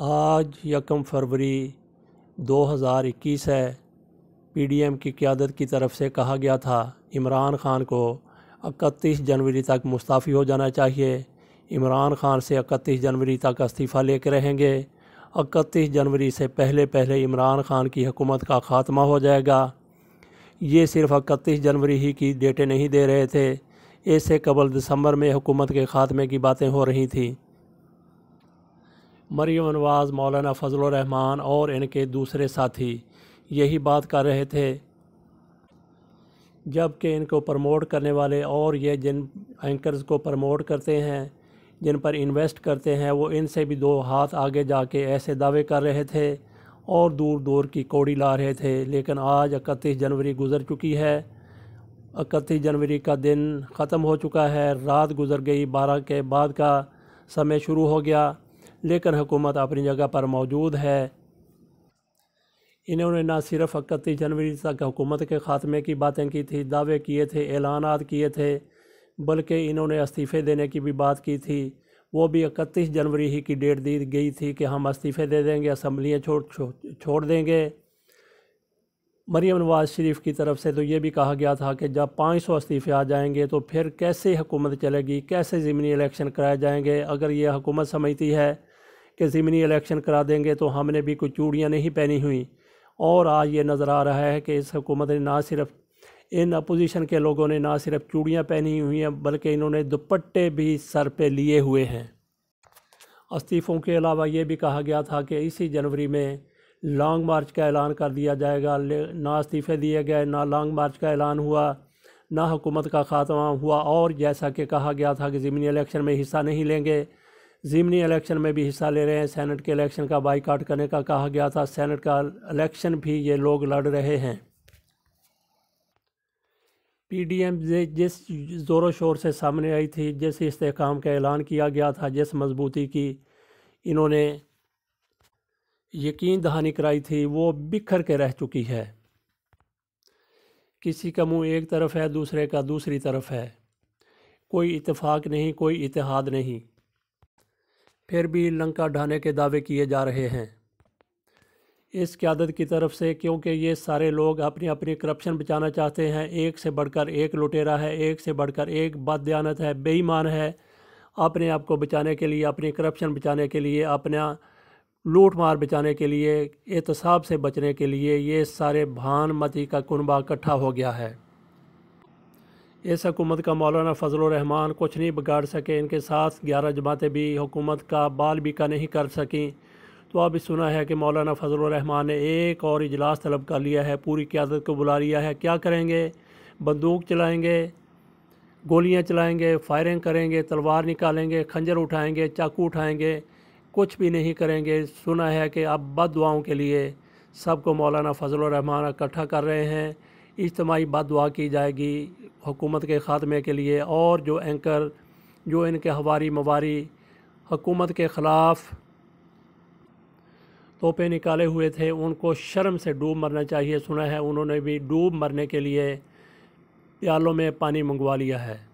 आज यकम फरवरी 2021 है पीडीएम की क़्यादत की तरफ से कहा गया था इमरान ख़ान को इकतीस जनवरी तक मुस्ताफ़ी हो जाना चाहिए इमरान ख़ान से इकतीस जनवरी तक इस्तीफ़ा लेकर रहेंगे इकतीस जनवरी से पहले पहले इमरान ख़ान की हुकूमत का ख़ात्मा हो जाएगा ये सिर्फ इकतीस जनवरी ही की डेटें नहीं दे रहे थे इससे कबल दिसंबर में हुकूमत के ख़ात्मे की बातें हो रही थी मरियम नवाज़ मौलाना फजल रहमान और इनके दूसरे साथी यही बात कर रहे थे जबकि इनको प्रमोट करने वाले और ये जिन एंकर्स को प्रमोट करते हैं जिन पर इन्वेस्ट करते हैं वो इनसे भी दो हाथ आगे जाके ऐसे दावे कर रहे थे और दूर दूर की कोड़ी ला रहे थे लेकिन आज इकतीस जनवरी गुजर चुकी है इकतीस जनवरी का दिन ख़त्म हो चुका है रात गुजर गई बारह के बाद का समय शुरू हो गया लेकिन हुकूमत अपनी जगह पर मौजूद है इन्होंने ना सिर्फ इकतीस जनवरी तक हुकूमत के खात्मे की बातें की थी दावे किए थे ऐलान किए थे बल्कि इन्होंने इस्तीफ़े देने की भी बात की थी वो भी इकतीस जनवरी ही की डेट दी गई थी कि हम इस्तीफ़े दे देंगे असम्बलियाँ छोड़ छोड़ देंगे मरियम नवाज शरीफ की तरफ से तो ये भी कहा गया था कि जब पाँच सौ इस्तीफ़े आ जाएंगे तो फिर कैसे हुकूमत चलेगी कैसे ज़मीनी इलेक्शन कराए जाएंगे अगर ये हुकूमत समझती है कि ज़मीनी इलेक्शन करा देंगे तो हमने भी कुछ चूड़ियाँ नहीं पहनी हुई और आज ये नज़र आ रहा है कि इस हुकूमत ने ना सिर्फ इन अपोजिशन के लोगों ने ना सिर्फ चूड़ियाँ पहनी हुई हैं बल्कि इन्होंने दुपट्टे भी सर पर लिए हुए हैं इस्तीफ़ों के अलावा ये भी कहा गया था कि इसी जनवरी में लॉन्ग मार्च का ऐलान कर दिया जाएगा ना इस्तीफ़े दिए गए ना लॉन्ग मार्च का ऐलान हुआ ना हुकूमत का खात्मा हुआ और जैसा कि कहा गया था कि ज़मीनी इलेक्शन में हिस्सा नहीं लेंगे ज़िमनी इलेक्शन में भी हिस्सा ले रहे हैं सेनेट के इलेक्शन का बाईकाट करने का कहा गया था सेनेट का इलेक्शन भी ये लोग लड़ रहे हैं पी डी एम जिस ज़ोरों शोर से सामने आई थी जिस इस्तेकाम का ऐलान किया गया था जिस मजबूती की इन्होंने यकीन दहानी कराई थी वो बिखर के रह चुकी है किसी का मुंह एक तरफ है दूसरे का दूसरी तरफ है कोई इतफ़ाक़ नहीं कोई इतिहाद नहीं फिर भी लंका ढाने के दावे किए जा रहे हैं इस क्यादत की तरफ से क्योंकि ये सारे लोग अपनी अपनी करप्शन बचाना चाहते हैं एक से बढ़कर एक लुटेरा है एक से बढ़कर एक बदयानत है बेईमान है अपने आप को बचाने के लिए अपनी करप्शन बचाने के लिए अपना लूट मार बचाने के लिए एहतसाब से बचने के लिए ये सारे भान मती का कुनबा इकट्ठा हो गया है इस हकूमत का मौलाना फजलरहमान कुछ नहीं बिगाड़ सके इनके साथ ग्यारह जमातें भी हुकूमत का बाल भी का नहीं कर सकें तो अब सुना है कि मौलाना फजलरहमान ने एक और इजलास तलब कर लिया है पूरी क्यादत को बुला लिया है क्या करेंगे बंदूक चलाएँगे गोलियाँ चलाएँगे फायरिंग करेंगे तलवार निकालेंगे खंजर उठाएँगे चाकू उठाएँगे कुछ भी नहीं करेंगे सुना है कि अब बद दुआओं के लिए सबको मौलाना फजल रहमान इकट्ठा कर रहे हैं इज्तमाही बद दुआ की जाएगी हुकूमत के ख़ात्मे के लिए और जो एंकर जो इनके हवारी मवारी हुकूमत के ख़िलाफ़ तोपे निकाले हुए थे उनको शर्म से डूब मरना चाहिए सुना है उन्होंने भी डूब मरने के लिए प्यालों में पानी मंगवा लिया है